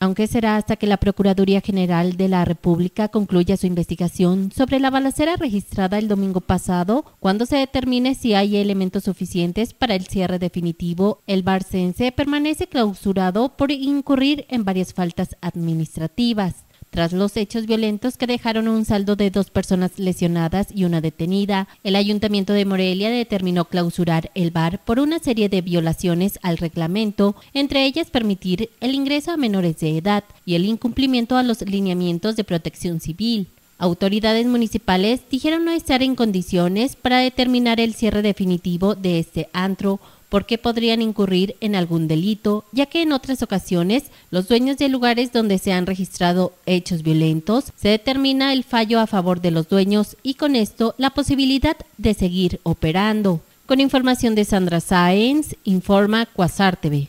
aunque será hasta que la Procuraduría General de la República concluya su investigación sobre la balacera registrada el domingo pasado, cuando se determine si hay elementos suficientes para el cierre definitivo, el barcense permanece clausurado por incurrir en varias faltas administrativas. Tras los hechos violentos que dejaron un saldo de dos personas lesionadas y una detenida, el Ayuntamiento de Morelia determinó clausurar el bar por una serie de violaciones al reglamento, entre ellas permitir el ingreso a menores de edad y el incumplimiento a los lineamientos de protección civil. Autoridades municipales dijeron no estar en condiciones para determinar el cierre definitivo de este antro porque podrían incurrir en algún delito, ya que en otras ocasiones los dueños de lugares donde se han registrado hechos violentos se determina el fallo a favor de los dueños y con esto la posibilidad de seguir operando. Con información de Sandra Saenz, informa Quasar TV.